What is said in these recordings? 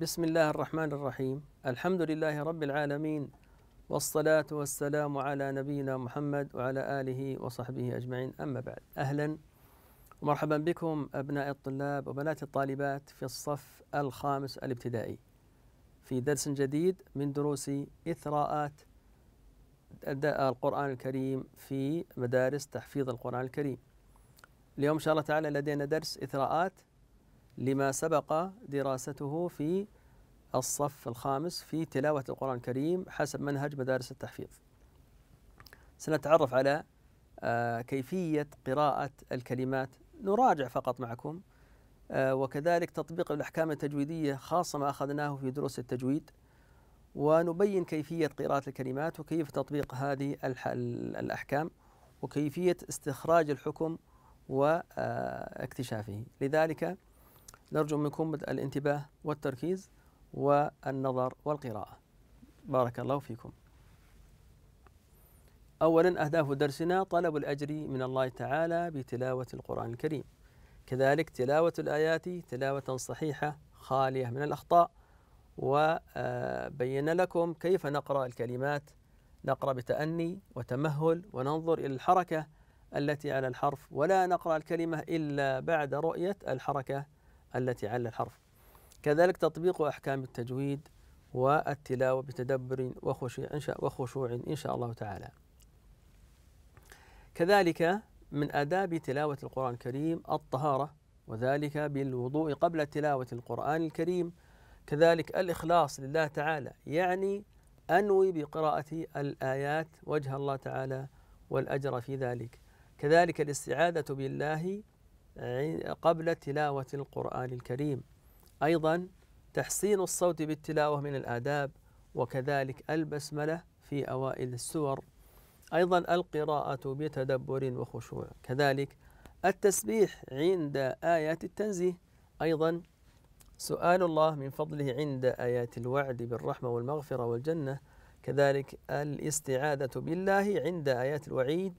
بسم الله الرحمن الرحيم الحمد لله رب العالمين والصلاة والسلام على نبينا محمد وعلى آله وصحبه أجمعين أما بعد أهلا ومرحبا بكم أبناء الطلاب وبنات الطالبات في الصف الخامس الابتدائي في درس جديد من دروس إثراءات القرآن الكريم في مدارس تحفيظ القرآن الكريم اليوم إن شاء الله تعالى لدينا درس إثراءات لما سبق دراسته في الصف الخامس في تلاوة القرآن الكريم حسب منهج مدارس التحفيظ سنتعرف على آه، كيفية قراءة الكلمات نراجع فقط معكم آه، وكذلك تطبيق الأحكام التجويدية خاصة ما أخذناه في دروس التجويد ونبين كيفية قراءة الكلمات وكيف تطبيق هذه الأحكام وكيفية استخراج الحكم واكتشافه آه، لذلك نرجو منكم الانتباه والتركيز والنظر والقراءة بارك الله فيكم أولا أهداف درسنا طلب الأجر من الله تعالى بتلاوة القرآن الكريم كذلك تلاوة الآيات تلاوة صحيحة خالية من الأخطاء وبينا لكم كيف نقرأ الكلمات نقرأ بتأني وتمهل وننظر إلى الحركة التي على الحرف ولا نقرأ الكلمة إلا بعد رؤية الحركة التي على الحرف كذلك تطبيق أحكام التجويد والتلاوة بتدبر وخشوع وخشوع إن شاء الله تعالى كذلك من آداب تلاوة القرآن الكريم الطهارة وذلك بالوضوء قبل تلاوة القرآن الكريم كذلك الإخلاص لله تعالى يعني أنوي بقراءة الآيات وجه الله تعالى والأجر في ذلك كذلك الاستعاذة بالله قبل تلاوة القرآن الكريم أيضا تحسين الصوت بالتلاوة من الآداب وكذلك البسملة في أوائل السور أيضا القراءة بتدبر وخشوع كذلك التسبيح عند آيات التنزيه أيضا سؤال الله من فضله عند آيات الوعد بالرحمة والمغفرة والجنة كذلك الاستعاذة بالله عند آيات الوعيد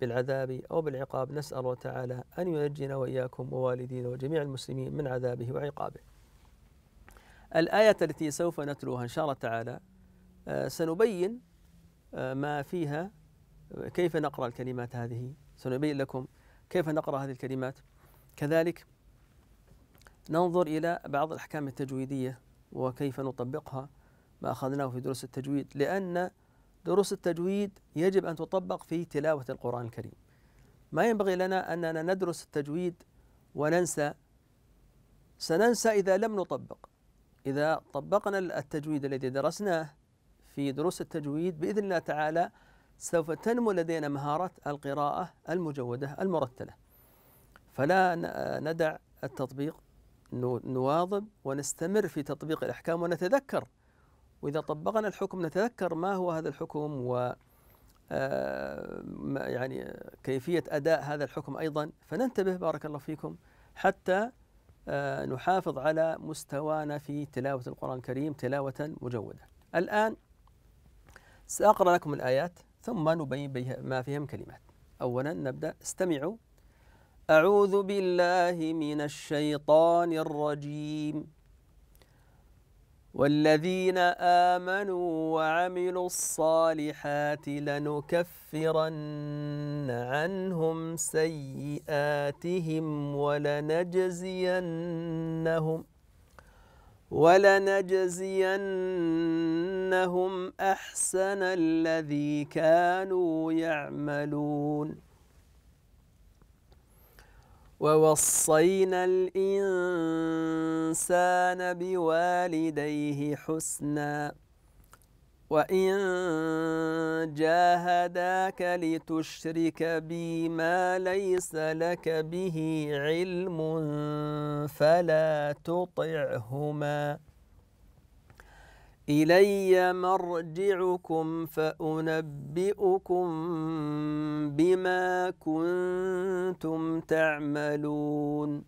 بالعذاب أو بالعقاب نسأل الله تعالى أن ينجينا وإياكم ووالدينا وجميع المسلمين من عذابه وعقابه الآية التي سوف نتلوها إن شاء الله تعالى آه، سنبين آه، ما فيها كيف نقرأ الكلمات هذه سنبين لكم كيف نقرأ هذه الكلمات كذلك ننظر إلى بعض الأحكام التجويدية وكيف نطبقها ما أخذناه في دروس التجويد لأن دروس التجويد يجب أن تطبق في تلاوة القرآن الكريم ما ينبغي لنا أننا ندرس التجويد وننسى سننسى إذا لم نطبق إذا طبقنا التجويد الذي درسناه في دروس التجويد بإذن الله تعالى سوف تنمو لدينا مهارة القراءة المجودة المرتلة فلا ندع التطبيق نواظب ونستمر في تطبيق الأحكام ونتذكر وإذا طبقنا الحكم نتذكر ما هو هذا الحكم و آه، يعني كيفية أداء هذا الحكم أيضا فننتبه بارك الله فيكم حتى آه، نحافظ على مستوانا في تلاوة القرآن الكريم تلاوة مجودة الآن سأقرأ لكم الآيات ثم نبين ما فيهم كلمات أولا نبدأ استمعوا أعوذ بالله من الشيطان الرجيم والذين آمنوا وعملوا الصالحات لنكفرن عنهم سيئاتهم ولنجزينهم ولنجزينهم أحسن الذي كانوا يعملون ووصينا الإنسان بوالديه حسنا وإن جاهداك لتشرك بي ما ليس لك به علم فلا تطعهما إلي مرجعكم فأنبئكم بما كنتم تعملون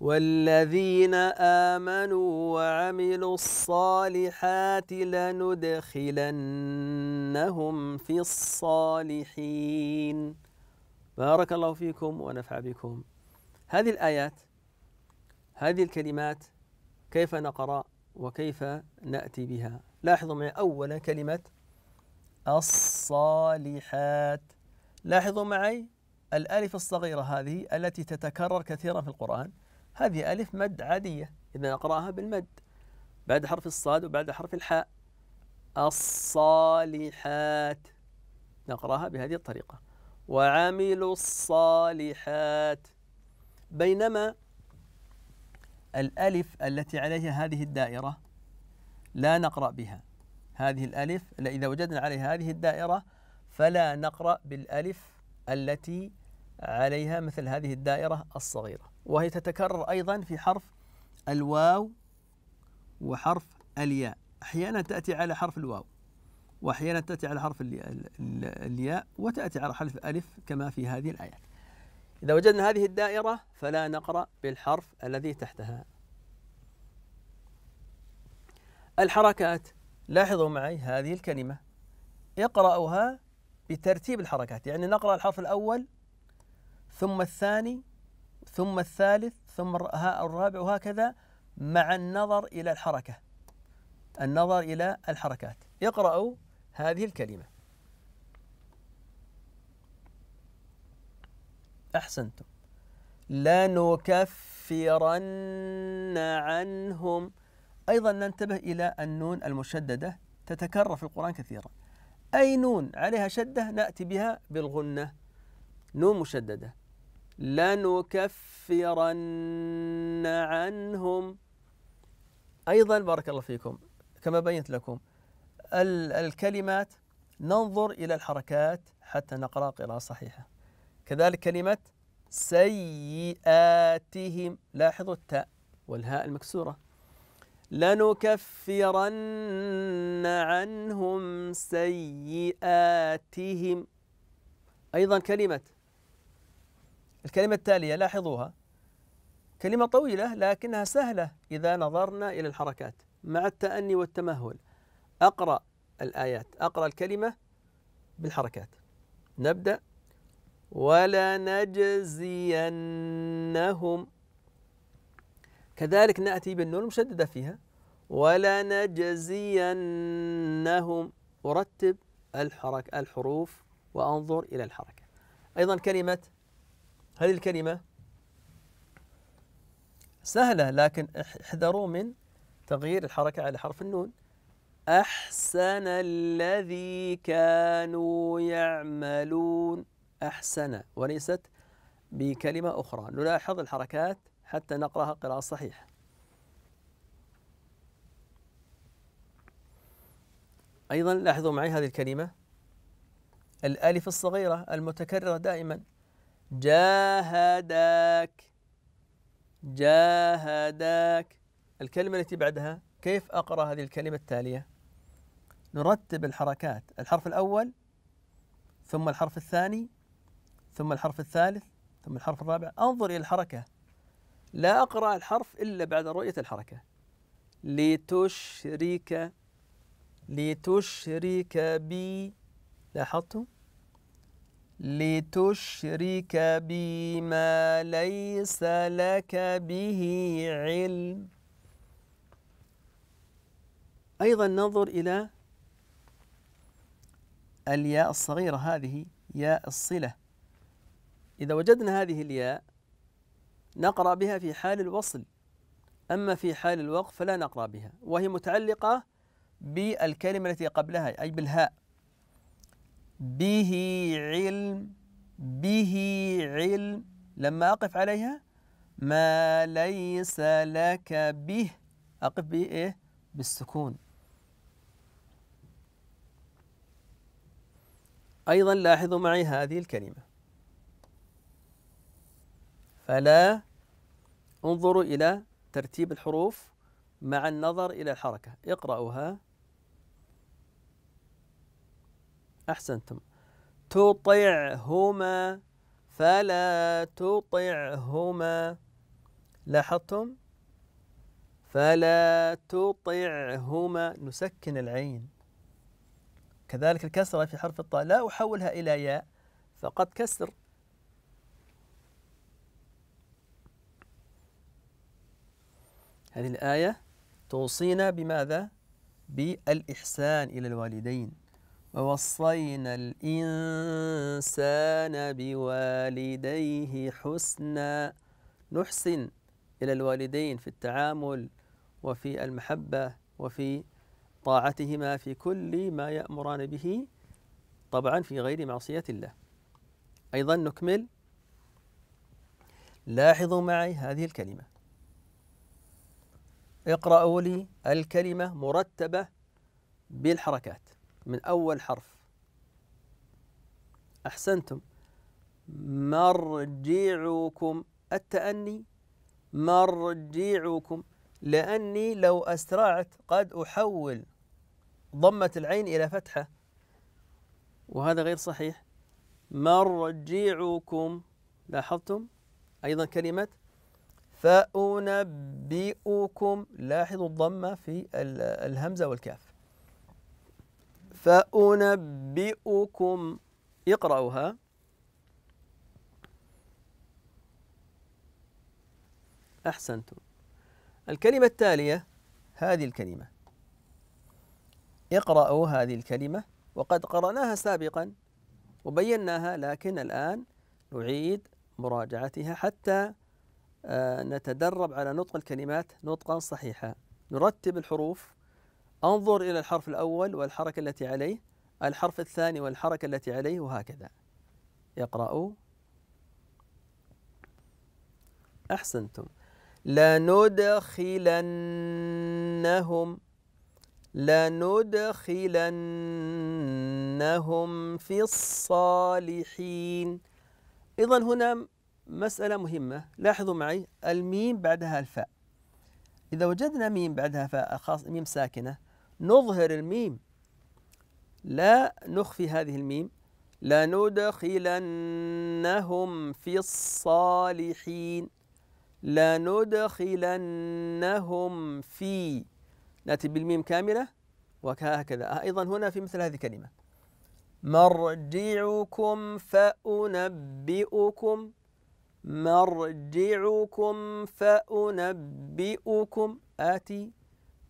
والذين آمنوا وعملوا الصالحات لندخلنهم في الصالحين بارك الله فيكم ونفع بكم هذه الآيات هذه الكلمات كيف نقرأ وكيف نأتي بها لاحظوا معي أولا كلمة الصالحات لاحظوا معي الألف الصغيرة هذه التي تتكرر كثيرا في القرآن هذه ألف مد عادية إذا نقرأها بالمد بعد حرف الصاد وبعد حرف الحاء الصالحات نقراها بهذه الطريقة وعملوا الصالحات بينما الألف التي عليها هذه الدائرة لا نقرأ بها هذه الألف إذا وجدنا عليها هذه الدائرة فلا نقرأ بالألف التي عليها مثل هذه الدائرة الصغيرة وهي تتكرر أيضا في حرف الواو وحرف الياء أحيانا تأتي على حرف الواو وأحيانا تأتي على حرف الياء وتأتي على حرف الألف كما في هذه الآيات إذا وجدنا هذه الدائرة فلا نقرأ بالحرف الذي تحتها الحركات لاحظوا معي هذه الكلمة اقرأوها بترتيب الحركات يعني نقرأ الحرف الأول ثم الثاني ثم الثالث ثم الرابع وهكذا مع النظر إلى الحركة النظر إلى الحركات اقرأوا هذه الكلمة أحسنتم لنكفرن عنهم أيضا ننتبه إلى النون المشددة تتكرر في القرآن كثيرا أي نون عليها شدة نأتي بها بالغنة نون مشددة لنكفرن عنهم أيضا بارك الله فيكم كما بينت لكم الكلمات ننظر إلى الحركات حتى نقرأ قراءة صحيحة كذلك كلمة سيئاتهم لاحظوا التاء والهاء المكسورة لنكفرن عنهم سيئاتهم أيضا كلمة الكلمة التالية لاحظوها كلمة طويلة لكنها سهلة إذا نظرنا إلى الحركات مع التأني والتمهل أقرأ الآيات أقرأ الكلمة بالحركات نبدأ ولنجزينهم كذلك نأتي بالنون المشددة فيها ولنجزينهم أرتب الحرك الحروف وأنظر إلى الحركة أيضا كلمة هذه الكلمة سهلة لكن احذروا من تغيير الحركة على حرف النون أحسن الذي كانوا يعملون أحسن وليست بكلمة أخرى نلاحظ الحركات حتى نقرأها قراءة صحيحة أيضا لاحظوا معي هذه الكلمة الألف الصغيرة المتكررة دائما جاهداك جاهداك الكلمة التي بعدها كيف أقرأ هذه الكلمة التالية نرتب الحركات الحرف الأول ثم الحرف الثاني ثم الحرف الثالث ثم الحرف الرابع انظر إلى الحركة لا أقرأ الحرف إلا بعد رؤية الحركة لتشرك لتشرك بي لاحظتم لتشرك بما ليس لك به علم أيضا ننظر إلى الياء الصغيرة هذه ياء الصلة إذا وجدنا هذه الياء نقرأ بها في حال الوصل أما في حال الوقف فلا نقرأ بها وهي متعلقة بالكلمة التي قبلها أي بالهاء به علم به علم لما أقف عليها ما ليس لك به أقف به إيه بالسكون أيضا لاحظوا معي هذه الكلمة فلا انظروا إلى ترتيب الحروف مع النظر إلى الحركة اقرأوها أحسنتم تطعهما فلا تطعهما لاحظتم فلا تطعهما نسكن العين كذلك الكسرة في حرف الطاء لا أحولها إلى ياء فقد كسر هذه الآية توصينا بماذا؟ بالإحسان إلى الوالدين ووصينا الإنسان بوالديه حسنا نحسن إلى الوالدين في التعامل وفي المحبة وفي طاعتهما في كل ما يأمران به طبعا في غير معصية الله أيضا نكمل لاحظوا معي هذه الكلمة اقرأوا لي الكلمة مرتبة بالحركات من أول حرف أحسنتم مرجعكم التأني مرجعكم لأني لو أسرعت قد أحول ضمة العين إلى فتحة وهذا غير صحيح مرجعكم لاحظتم أيضا كلمة فأنبئكم لاحظوا الضمة في الهمزة والكاف فأنبئكم اقرأوها أحسنتم الكلمة التالية هذه الكلمة اقرأوا هذه الكلمة وقد قرأناها سابقا وبيناها لكن الآن نعيد مراجعتها حتى آه، نتدرب على نطق الكلمات نطقا صحيحا نرتب الحروف انظر إلى الحرف الأول والحركة التي عليه الحرف الثاني والحركة التي عليه وهكذا يقرأ أحسنتم لندخلنهم لندخلنهم في الصالحين أيضا هنا مسألة مهمة لاحظوا معي الميم بعدها الفاء إذا وجدنا ميم بعدها فاء خاص ميم ساكنة نظهر الميم لا نخفي هذه الميم لندخلنهم في الصالحين لندخلنهم في نأتي بالميم كاملة وهكذا أيضا هنا في مثل هذه الكلمة مرجعكم فأنبئكم مرجعكم فأنبئكم آتي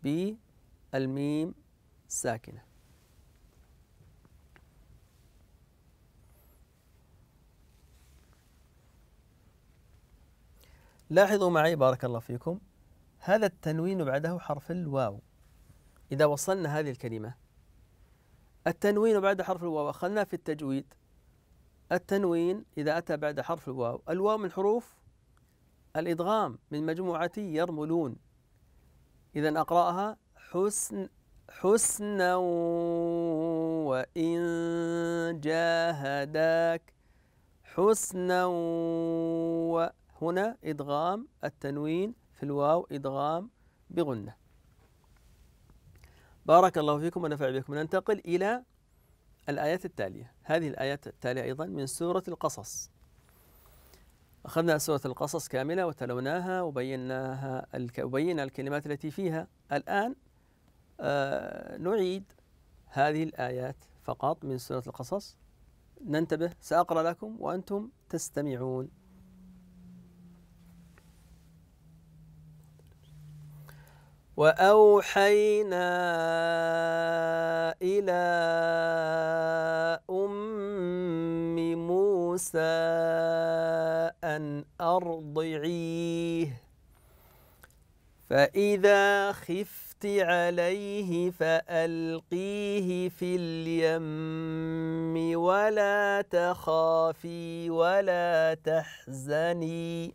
بالميم ساكنة لاحظوا معي بارك الله فيكم هذا التنوين بعده حرف الواو إذا وصلنا هذه الكلمة التنوين بعد حرف الواو أخذناه في التجويد التنوين إذا أتى بعد حرف الواو الواو من حروف الإدغام من مجموعة يرملون إذا أقرأها حسن حسنا وإن جاهداك حسنا وهنا إدغام التنوين في الواو إدغام بغنة بارك الله فيكم ونفع بكم ننتقل إلى الآيات التالية هذه الآيات التالية أيضا من سورة القصص أخذنا سورة القصص كاملة وتلوناها وبيناها وبينا الكلمات التي فيها الآن آه نعيد هذه الآيات فقط من سورة القصص ننتبه سأقرأ لكم وأنتم تستمعون وأوحينا إلى أم موسى أن أرضعيه فإذا خفت عليه فألقيه في اليم ولا تخافي ولا تحزني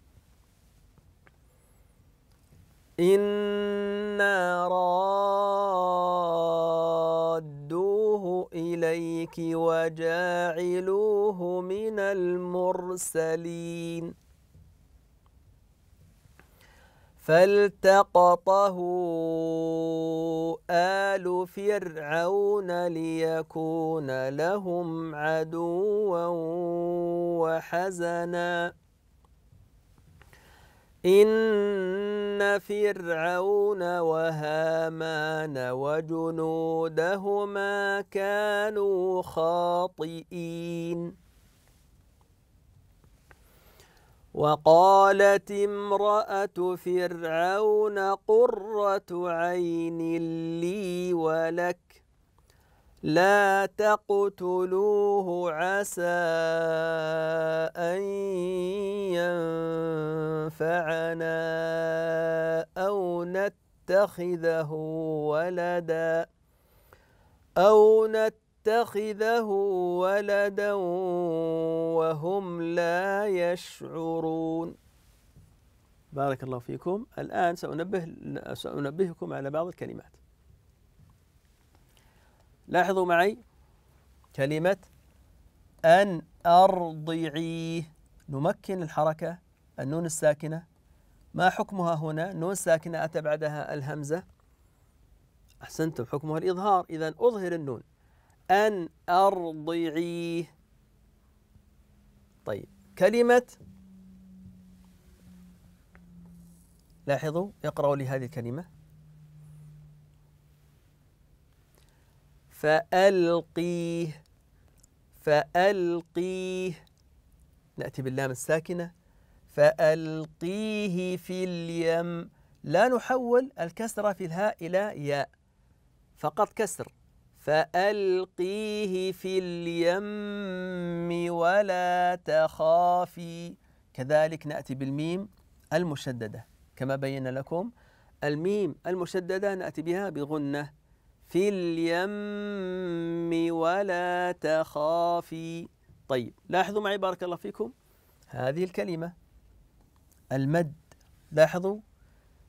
إنا رادوه إليك وجاعلوه من المرسلين فالتقطه آل فرعون ليكون لهم عدوا وحزناً إن فرعون وهامان وجنودهما كانوا خاطئين وقالت امرأة فرعون قرة عين لي ولك لا تقتلوه عسى أن ينفعنا أو نتخذه ولدا أو نتخذه ولدا وهم لا يشعرون بارك الله فيكم الآن سأنبه سأنبهكم على بعض الكلمات لاحظوا معي كلمة أن أرضعيه نمكن الحركة النون الساكنة ما حكمها هنا نون ساكنة أتى بعدها الهمزة أحسنتم حكمها الإظهار إذا أظهر النون أن أرضعيه طيب كلمة لاحظوا اقرأوا لي هذه الكلمة فألقيه فألقيه نأتي باللام الساكنة فألقيه في اليم لا نحول الكسرة في الهاء إلى ياء فقط كسر فألقيه في اليم ولا تخافي كذلك نأتي بالميم المشددة كما بين لكم الميم المشددة نأتي بها بغنة في اليم ولا تخافي طيب لاحظوا معي بارك الله فيكم هذه الكلمة المد لاحظوا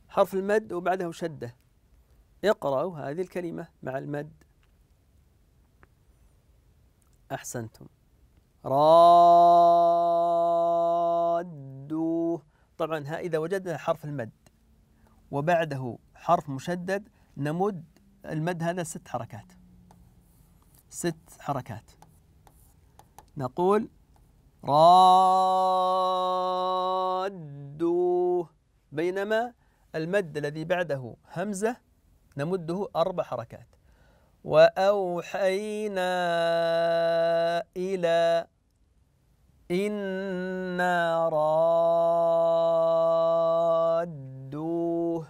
حرف المد وبعده شدة اقرأوا هذه الكلمة مع المد أحسنتم رادوه طبعا ها إذا وجدنا حرف المد وبعده حرف مشدد نمد المد هذا ست حركات ست حركات نقول رادوا بينما المد الذي بعده همزة نمده أربع حركات وأوحينا إلى إنا رادوه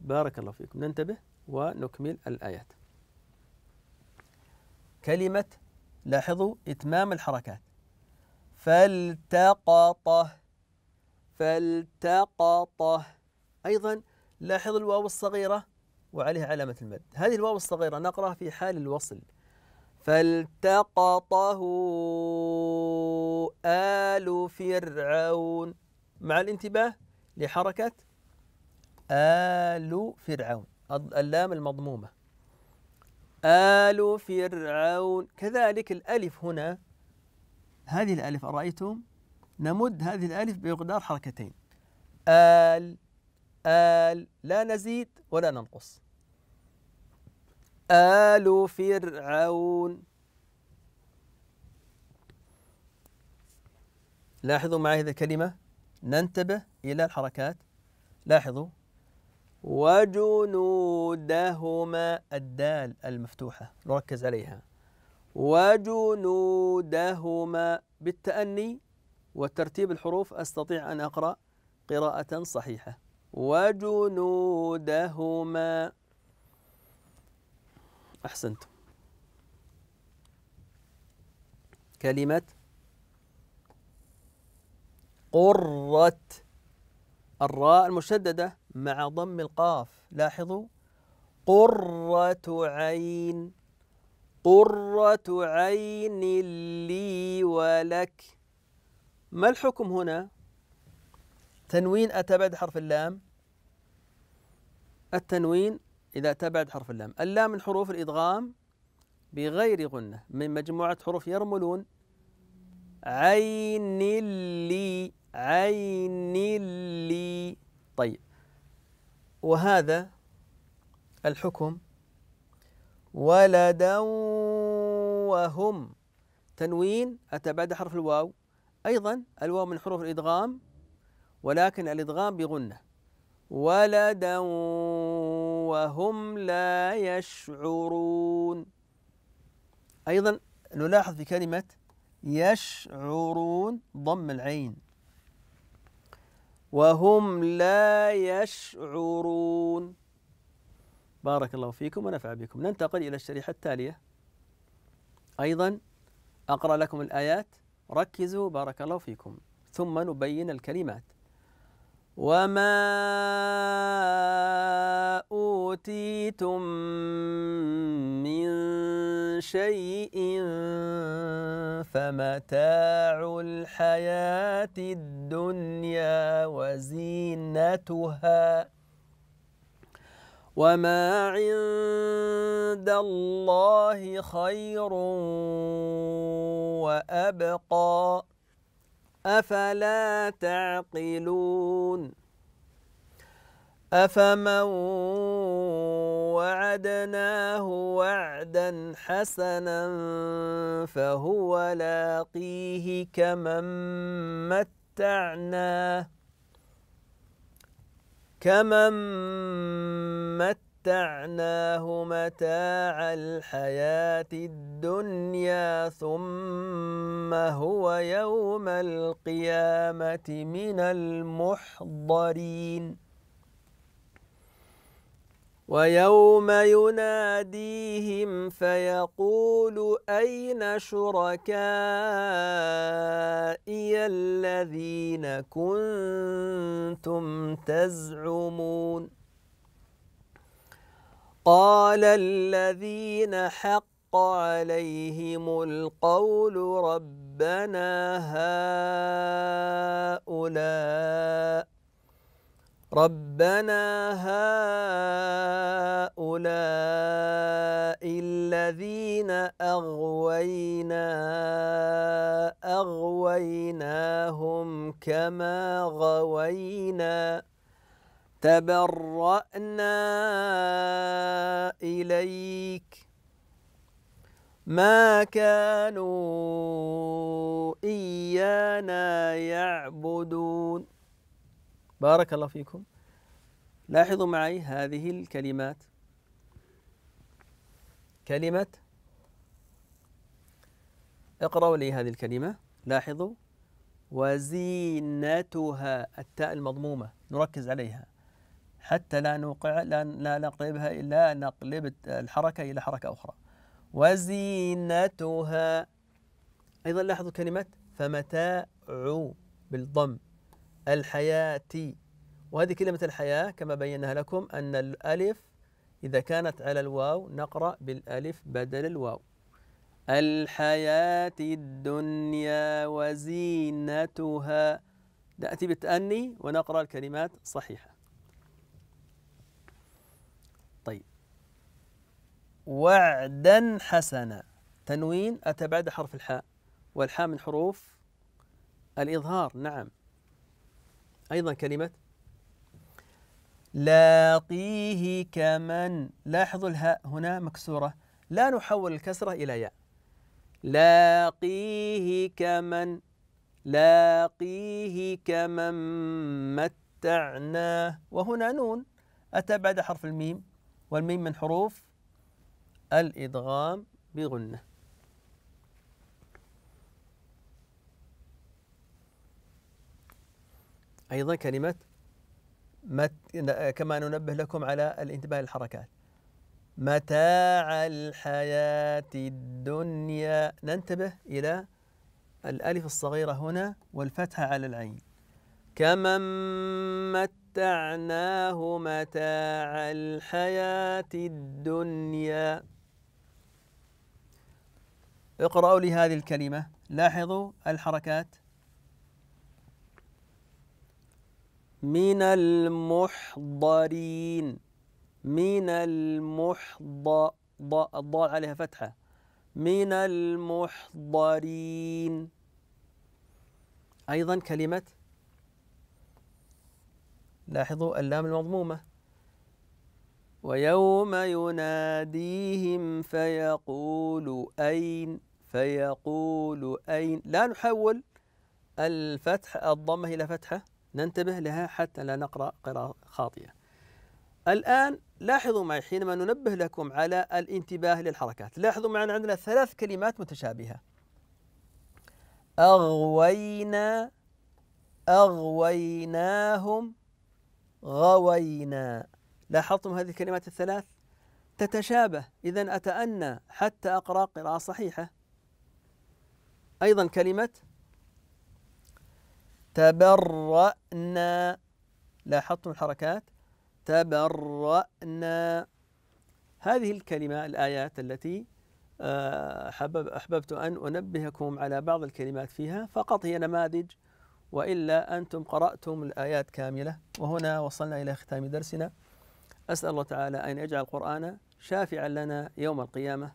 بارك الله فيكم ننتبه ونكمل الآيات كلمة لاحظوا إتمام الحركات فالتقطه فالتقطه أيضا لاحظ الواو الصغيرة وعليها علامة المد هذه الواو الصغيرة نقرأها في حال الوصل فالتقطه آل فرعون مع الانتباه لحركة آل فرعون اللام المضمومة آل فرعون كذلك الألف هنا هذه الألف أرأيتم نمد هذه الألف بمقدار حركتين آل آل لا نزيد ولا ننقص آل فرعون لاحظوا معي هذه الكلمة ننتبه إلى الحركات لاحظوا وجنودهما الدال المفتوحة نركز عليها وجنودهما بالتأني وترتيب الحروف أستطيع أن أقرأ قراءة صحيحة وجنودهما أحسنت كلمة قرة الراء المشددة مع ضم القاف لاحظوا قرة عين قرة عين لي ولك ما الحكم هنا تنوين أتى بعد حرف اللام التنوين إذا أتى بعد حرف اللام اللام من حروف الإدغام بغير غنة من مجموعة حروف يرملون عين لي عين لي طيب وهذا الحكم ولدا وهم تنوين أتى بعد حرف الواو أيضا الواو من حروف الإدغام ولكن الإدغام بغنة ولدا وهم لا يشعرون أيضا نلاحظ في كلمة يشعرون ضم العين وهم لا يشعرون بارك الله فيكم ونفع بكم ننتقل إلى الشريحة التالية أيضا أقرأ لكم الآيات ركزوا بارك الله فيكم ثم نبين الكلمات وما أوتيتم من شيء فمتاع الحياة الدنيا وزينتها وما عند الله خير وأبقى أفلا تعقلون أفمن وعدناه وعدا حسنا فهو لاقيه كمن متعناه كمن متعناه متاع الحياة الدنيا ثم هو يوم القيامة من المحضرين ويوم يناديهم فيقول أين شركائي الذين كنتم تزعمون قال الذين حق عليهم القول ربنا هؤلاء ربنا هؤلاء الذين أغوينا أغويناهم كما غوينا تبرأنا إليك ما كانوا إيانا يعبدون بارك الله فيكم لاحظوا معي هذه الكلمات كلمة اقرأوا لي هذه الكلمة لاحظوا وزينتها التاء المضمومة نركز عليها حتى لا نوقع لا لا نقلبها إلا نقلب الحركة إلى حركة أخرى وزينتها أيضا لاحظوا كلمة فمتاع بالضم الحياة وهذه كلمة الحياة كما بيناها لكم أن الألف إذا كانت على الواو نقرأ بالألف بدل الواو الحياة الدنيا وزينتها نأتي بالتأني ونقرأ الكلمات صحيحة طيب وعدا حسنا تنوين أتى بعد حرف الحاء والحاء من حروف الإظهار نعم أيضا كلمة لاقيه كمن لاحظوا الهاء هنا مكسورة لا نحول الكسرة إلى ياء لاقيه كمن لاقيه كمن متعناه وهنا نون أتى بعد حرف الميم والميم من حروف الإدغام بغنه أيضا كلمة مت كما ننبه لكم على الانتباه للحركات متاع الحياة الدنيا ننتبه إلى الألف الصغيرة هنا والفتحة على العين كمن متعناه متاع الحياة الدنيا اقرأوا لي هذه الكلمة لاحظوا الحركات من المحضرين من المحض ض الضال عليها فتحة من المحضرين أيضا كلمة لاحظوا اللام المضمومة ويوم يناديهم فيقول أين فيقول أين لا نحول الفتح الضمة إلى فتحة ننتبه لها حتى لا نقرأ قراءة خاطئة الآن لاحظوا معي حينما ننبه لكم على الانتباه للحركات لاحظوا معنا عندنا ثلاث كلمات متشابهة أغوينا أغويناهم غوينا لاحظتم هذه الكلمات الثلاث تتشابه إذا أتأنى حتى أقرأ قراءة صحيحة أيضا كلمة تبرأنا لاحظتم الحركات تبرأنا هذه الكلمة الآيات التي آه، أحبب أحببت أن أنبهكم على بعض الكلمات فيها فقط هي نماذج وإلا أنتم قرأتم الآيات كاملة وهنا وصلنا إلى ختام درسنا أسأل الله تعالى أن يجعل القرآن شافعا لنا يوم القيامة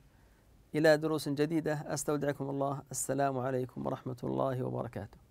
إلى دروس جديدة أستودعكم الله السلام عليكم ورحمة الله وبركاته